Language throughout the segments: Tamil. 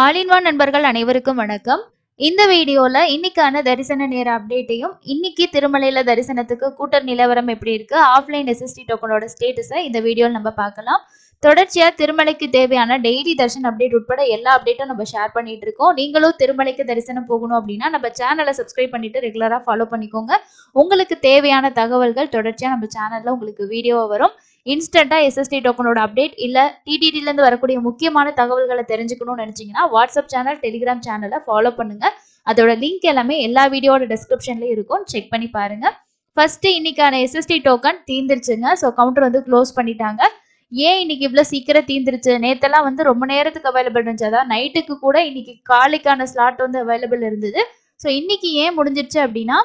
ஆலின்வான் நண்பர்கள் அனைவருக்கும் வணக்கம் இந்த வீடியோல இன்னைக்கான தரிசன நேர அப்டேட்டையும் இன்னைக்கு திருமலையில தரிசனத்துக்கு கூட்டர் நிலவரம் எப்படி இருக்கு ஆஃப்லைன் எஸ்எஸ்டி டோக்கனோட ஸ்டேட்டஸை இந்த வீடியோவில் நம்ம பார்க்கலாம் தொடர்ச்சியா திருமலைக்கு தேவையான டெய்லி தர்ஷன் அப்டேட் உட்பட எல்லா அப்டேட்டும் நம்ம ஷேர் பண்ணிட்டு இருக்கோம் நீங்களும் திருமலைக்கு தரிசனம் போகணும் அப்படின்னா நம்ம சேனலை சப்ஸ்கிரைப் பண்ணிட்டு ரெகுலரா ஃபாலோ பண்ணிக்கோங்க உங்களுக்கு தேவையான தகவல்கள் தொடர்ச்சியா நம்ம சேனல்ல உங்களுக்கு வீடியோ வரும் இன்ஸ்டண்டா எஸ்எஸ்டி டோக்கனோட அப்டேட் இல்லை இருந்து வரக்கூடிய முக்கியமான தகவல்களை தெரிஞ்சுக்கணும்னு நினச்சிங்கன்னா வாட்ஸ்அப் சேனல் டெலிகிராம் சேனலை ஃபாலோ பண்ணுங்கள் அதோட லிங்க் எல்லாமே எல்லா வீடியோட டிஸ்கிரிப்ஷன்லேயும் இருக்கும் செக் பண்ணி பாருங்கள் ஃபர்ஸ்ட் இன்னைக்கான எஸ்எஸ்டி டோக்கன் தீர்ந்துருச்சுங்க ஸோ கவுண்டர் வந்து க்ளோஸ் பண்ணிட்டாங்க ஏன் இன்னைக்கு இவ்வளோ சீக்கிரம் தீந்துருச்சு நேத்தெல்லாம் வந்து ரொம்ப நேரத்துக்கு அவைலபிள் இருந்துச்சு அதான் நைட்டுக்கு கூட இன்னைக்கு காலைக்கான ஸ்லாட் வந்து அவைலபிள் இருந்தது ஸோ இன்னைக்கு ஏன் முடிஞ்சிருச்சு அப்படின்னா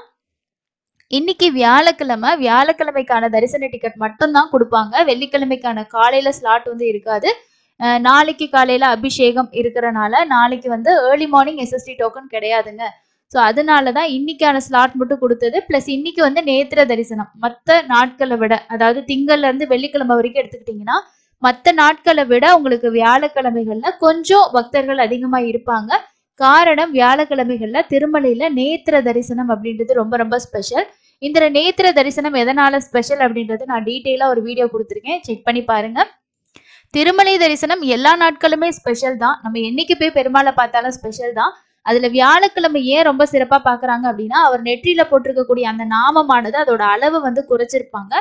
இன்னைக்கு வியாழக்கிழமை வியாழக்கிழமைக்கான தரிசன டிக்கெட் மட்டும்தான் கொடுப்பாங்க வெள்ளிக்கிழமைக்கான காலையில ஸ்லாட் வந்து இருக்காது நாளைக்கு காலையில அபிஷேகம் இருக்கிறனால நாளைக்கு வந்து ஏர்லி மார்னிங் எஸ்எஸ்டி டோக்கன் கிடையாதுங்க ஸோ அதனால தான் இன்னைக்கான ஸ்லாட் மட்டும் கொடுத்தது பிளஸ் இன்னைக்கு வந்து நேத்திர தரிசனம் மற்ற நாட்களை விட அதாவது திங்கள்ல இருந்து வெள்ளிக்கிழமை வரைக்கும் எடுத்துக்கிட்டிங்கன்னா மற்ற நாட்களை விட உங்களுக்கு வியாழக்கிழமைகள்ல கொஞ்சம் பக்தர்கள் அதிகமாக இருப்பாங்க காரணம் வியாழக்கிழமைகள்ல திருமலையில நேத்திர தரிசனம் அப்படின்றது ரொம்ப ரொம்ப ஸ்பெஷல் இந்த நேத்திர தரிசனம் எதனால ஸ்பெஷல் அப்படின்றது நான் டீட்டெயிலா ஒரு வீடியோ கொடுத்துருக்கேன் செக் பண்ணி பாருங்க திருமலை தரிசனம் எல்லா நாட்களுமே ஸ்பெஷல் தான் நம்ம என்னைக்கு போய் பெருமாளை பார்த்தாலும் ஸ்பெஷல் தான் அதுல வியாழக்கிழமை ஏன் ரொம்ப சிறப்பா பாக்குறாங்க அப்படின்னா அவர் நெற்றியில போட்டிருக்கக்கூடிய அந்த நாமமானது அதோட அளவு வந்து குறைச்சிருப்பாங்க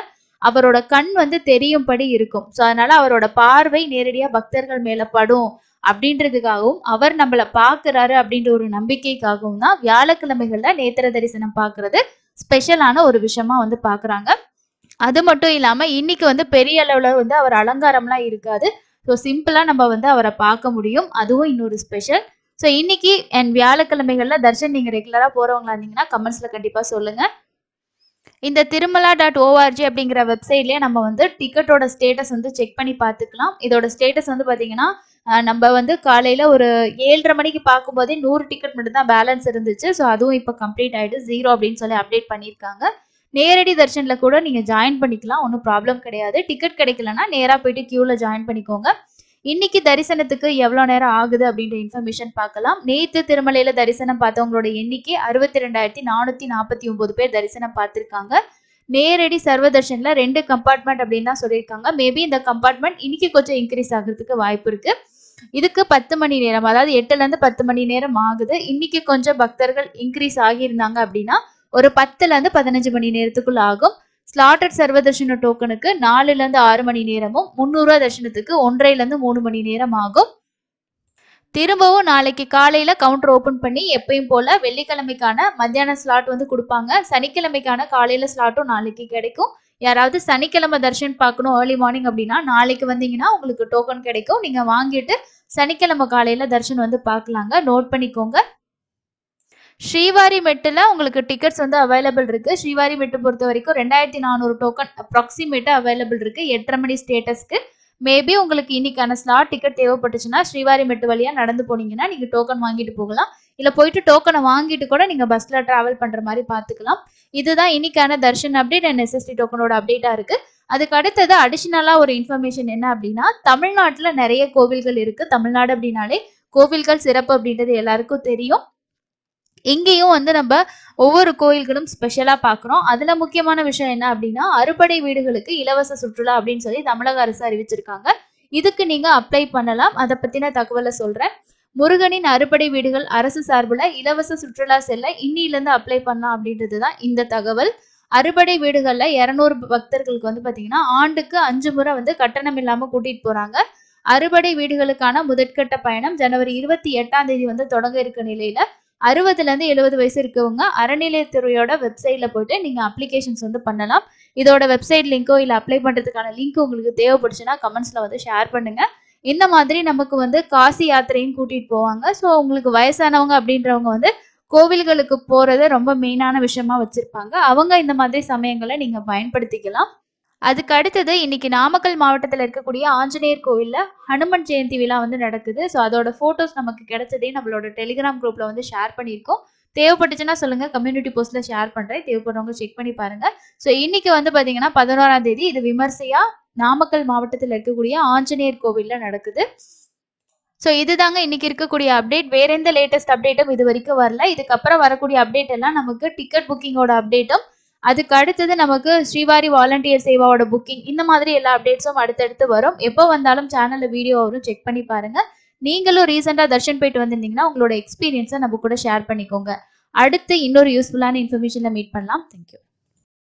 அவரோட கண் வந்து தெரியும்படி இருக்கும் ஸோ அதனால அவரோட பார்வை நேரடியா பக்தர்கள் மேல படும் அப்படின்றதுக்காகவும் அவர் நம்மளை பார்க்குறாரு அப்படின்ற ஒரு நம்பிக்கைக்காகவும் தான் வியாழக்கிழமைகள்ல நேத்திர தரிசனம் பாக்குறது ஸ்பெஷலான ஒரு விஷயமா வந்து பார்க்குறாங்க அது மட்டும் இல்லாமல் இன்னைக்கு வந்து பெரிய அளவில் வந்து அவர் அலங்காரம்லாம் இருக்காது ஸோ சிம்பிளாக நம்ம வந்து அவரை பார்க்க முடியும் அதுவும் இன்னொரு ஸ்பெஷல் ஸோ இன்னைக்கு என் வியாழக்கிழமைகளில் தர்ஷன் நீங்கள் ரெகுலராக போகிறவங்களா இருந்தீங்கன்னா கமெண்ட்ஸ்ல கண்டிப்பாக சொல்லுங்கள் இந்த திருமலா டாட் ஓஆர்ஜி அப்படிங்கிற வெப்சைட்லேயே நம்ம வந்து டிக்கெட்டோட ஸ்டேட்டஸ் வந்து செக் பண்ணி பார்த்துக்கலாம் இதோட ஸ்டேட்டஸ் வந்து பார்த்தீங்கன்னா நம்ம வந்து காலையில் ஒரு ஏழரை மணிக்கு பார்க்கும்போதே நூறு டிக்கெட் மட்டும் தான் பேலன்ஸ் இருந்துச்சு ஸோ அதுவும் இப்போ கம்ப்ளீட் ஆகிட்டு ஜீரோ அப்படின்னு சொல்லி அப்டேட் பண்ணியிருக்காங்க நேரடி தர்ஷனில் கூட நீங்கள் ஜாயின் பண்ணிக்கலாம் ஒன்றும் ப்ராப்ளம் கிடையாது டிக்கெட் கிடைக்கலன்னா நேராக போயிட்டு க்யூவில் ஜாயின் பண்ணிக்கோங்க இன்னைக்கு தரிசனத்துக்கு எவ்வளோ நேரம் ஆகுது அப்படின்ற இன்ஃபர்மேஷன் பார்க்கலாம் நேற்று திருமலையில தரிசனம் பார்த்தவங்களோட எண்ணிக்கை அறுபத்தி ரெண்டாயிரத்தி நானூத்தி நாற்பத்தி ஒன்பது பேர் தரிசனம் பார்த்திருக்காங்க நேரடி சர்வதர்ஷன்ல ரெண்டு கம்பார்ட்மெண்ட் அப்படின்னு தான் சொல்லியிருக்காங்க மேபி இந்த கம்பார்ட்மெண்ட் இன்னைக்கு கொஞ்சம் இன்க்ரீஸ் ஆகிறதுக்கு வாய்ப்பு இருக்கு இதுக்கு பத்து மணி நேரம் அதாவது எட்டுல இருந்து பத்து மணி நேரம் ஆகுது இன்னைக்கு கொஞ்சம் பக்தர்கள் இன்க்ரீஸ் ஆகியிருந்தாங்க அப்படின்னா ஒரு பத்துல இருந்து பதினஞ்சு மணி நேரத்துக்குள்ள ஆகும் ஸ்லாட்டட் சர்வதர்ஷன டோக்கனுக்கு நாலுலேருந்து ஆறு மணி நேரமும் முந்நூறுரூவா தர்ஷனத்துக்கு ஒன்றையிலேருந்து மூணு மணி நேரம் ஆகும் திரும்பவும் நாளைக்கு காலையில் கவுண்டர் ஓப்பன் பண்ணி எப்பயும் போல் வெள்ளிக்கிழமைக்கான மத்தியான ஸ்லாட் வந்து கொடுப்பாங்க சனிக்கிழமைக்கான காலையில் ஸ்லாட்டும் நாளைக்கு கிடைக்கும் யாராவது சனிக்கிழமை தர்ஷன் பார்க்கணும் ஏர்லி மார்னிங் அப்படின்னா நாளைக்கு வந்தீங்கன்னா உங்களுக்கு டோக்கன் கிடைக்கும் நீங்கள் வாங்கிட்டு சனிக்கிழமை காலையில் தர்ஷன் வந்து பார்க்கலாங்க நோட் பண்ணிக்கோங்க ஸ்ரீவாரி மெட்டில் உங்களுக்கு டிக்கெட்ஸ் வந்து அவைலபிள் இருக்குது ஸ்ரீவாரி மெட்டு பொறுத்த வரைக்கும் ரெண்டாயிரத்தி நானூறு டோக்கன் அப்ராக்சிமேட்டாக அவைலபிள் இருக்குது எட்டரை மணி ஸ்டேட்டஸ்க்கு மேபி உங்களுக்கு இன்னைக்கான ஸ்லாட் டிக்கெட் தேவைப்பட்டுச்சுன்னா ஸ்ரீவாரி மெட்டு வழியாக நடந்து போனீங்கன்னா நீங்கள் டோக்கன் வாங்கிட்டு போகலாம் இல்லை போயிட்டு டோக்கனை வாங்கிட்டு கூட நீங்கள் பஸ்ஸில் ட்ராவல் பண்ணுற மாதிரி பார்த்துக்கலாம் இதுதான் இன்னைக்கான தர்ஷன் அப்டேட் அண்ட் எஸ்எஸ்டி டோக்கனோட அப்டேட்டாக இருக்குது அதுக்கு அடுத்தது அடிஷ்னலாக ஒரு இன்ஃபர்மேஷன் என்ன அப்படின்னா தமிழ்நாட்டில் நிறைய கோவில்கள் இருக்குது தமிழ்நாடு அப்படின்னாலே கோவில்கள் சிறப்பு அப்படின்றது எல்லாருக்கும் தெரியும் இங்கேயும் வந்து நம்ம ஒவ்வொரு கோயில்களும் ஸ்பெஷலாக பார்க்குறோம் அதில் முக்கியமான விஷயம் என்ன அப்படின்னா அறுபடை வீடுகளுக்கு இலவச சுற்றுலா அப்படின்னு சொல்லி தமிழக அரசு அறிவிச்சிருக்காங்க இதுக்கு நீங்கள் அப்ளை பண்ணலாம் அதை பற்றின தகவலை சொல்கிறேன் முருகனின் அறுபடை வீடுகள் அரசு சார்பில் இலவச சுற்றுலா செல்ல இன்னிலேருந்து அப்ளை பண்ணலாம் அப்படின்றது தான் இந்த தகவல் அறுபடை வீடுகளில் இரநூறு பக்தர்களுக்கு வந்து பார்த்தீங்கன்னா ஆண்டுக்கு அஞ்சு முறை வந்து கட்டணம் இல்லாமல் கூட்டிகிட்டு போகிறாங்க அறுபடை வீடுகளுக்கான முதற்கட்ட பயணம் ஜனவரி இருபத்தி எட்டாம் தேதி வந்து தொடங்க இருக்க நிலையில் அறுபதுல இருந்து எழுபது வயசு இருக்கவங்க அறநிலையத்துறையோட வெப்சைட்ல போயிட்டு நீங்க அப்ளிகேஷன்ஸ் வந்து பண்ணலாம் இதோட வெப்சைட் லிங்கோ இல்ல அப்ளை பண்றதுக்கான லிங்க் உங்களுக்கு தேவைப்படுச்சுன்னா கமெண்ட்ஸ்ல வந்து ஷேர் பண்ணுங்க இந்த மாதிரி நமக்கு வந்து காசி யாத்திரையும் கூட்டிட்டு போவாங்க ஸோ உங்களுக்கு வயசானவங்க அப்படின்றவங்க வந்து கோவில்களுக்கு போறது ரொம்ப மெயினான விஷயமா வச்சிருப்பாங்க அவங்க இந்த மாதிரி சமயங்களை நீங்க பயன்படுத்திக்கலாம் அதுக்கு அடுத்தது இன்னைக்கு நாமக்கல் மாவட்டத்தில் இருக்கக்கூடிய ஆஞ்சநேயர் கோவிலில் ஹனுமன் ஜெயந்தி விழா வந்து நடக்குது ஸோ அதோட ஃபோட்டோஸ் நமக்கு கிடைச்சதே நம்மளோட டெலிகிராம் குரூப்பில் வந்து ஷேர் பண்ணியிருக்கோம் தேவைப்பட்டுச்சுன்னா சொல்லுங்க கம்யூனிட்டி போஸ்ட்ல ஷேர் பண்றேன் தேவைப்படுறவங்க செக் பண்ணி பாருங்க ஸோ இன்னைக்கு வந்து பாத்தீங்கன்னா பதினோராம் தேதி இது விமர்சையா நாமக்கல் மாவட்டத்தில் இருக்கக்கூடிய ஆஞ்சநேயர் கோவில்ல நடக்குது ஸோ இதுதாங்க இன்னைக்கு இருக்கக்கூடிய அப்டேட் வேற எந்த லேட்டஸ்ட் அப்டேட்டும் இது வரைக்கும் வரல இதுக்கப்புறம் வரக்கூடிய அப்டேட் எல்லாம் நமக்கு டிக்கெட் புக்கிங்கோட அப்டேட்டும் அதுக்கு அடுத்தது நமக்கு ஸ்ரீவாரி வாலண்டியர் சேவாவோட புக்கிங் இந்த மாதிரி எல்லா அப்டேட்ஸும் அடுத்தடுத்து வரும் எப்போ வந்தாலும் சேனலில் வீடியோ வரும் செக் பண்ணி பாருங்க நீங்களும் ரீசெண்டாக தர்ஷன் போயிட்டு வந்திருந்தீங்கன்னா உங்களோட எக்ஸ்பீரியன்ஸை நம்ம கூட ஷேர் பண்ணிக்கோங்க அடுத்து இன்னொரு யூஸ்ஃபுல்லான இன்ஃபர்மேஷனில் மீட் பண்ணலாம் தேங்க்யூ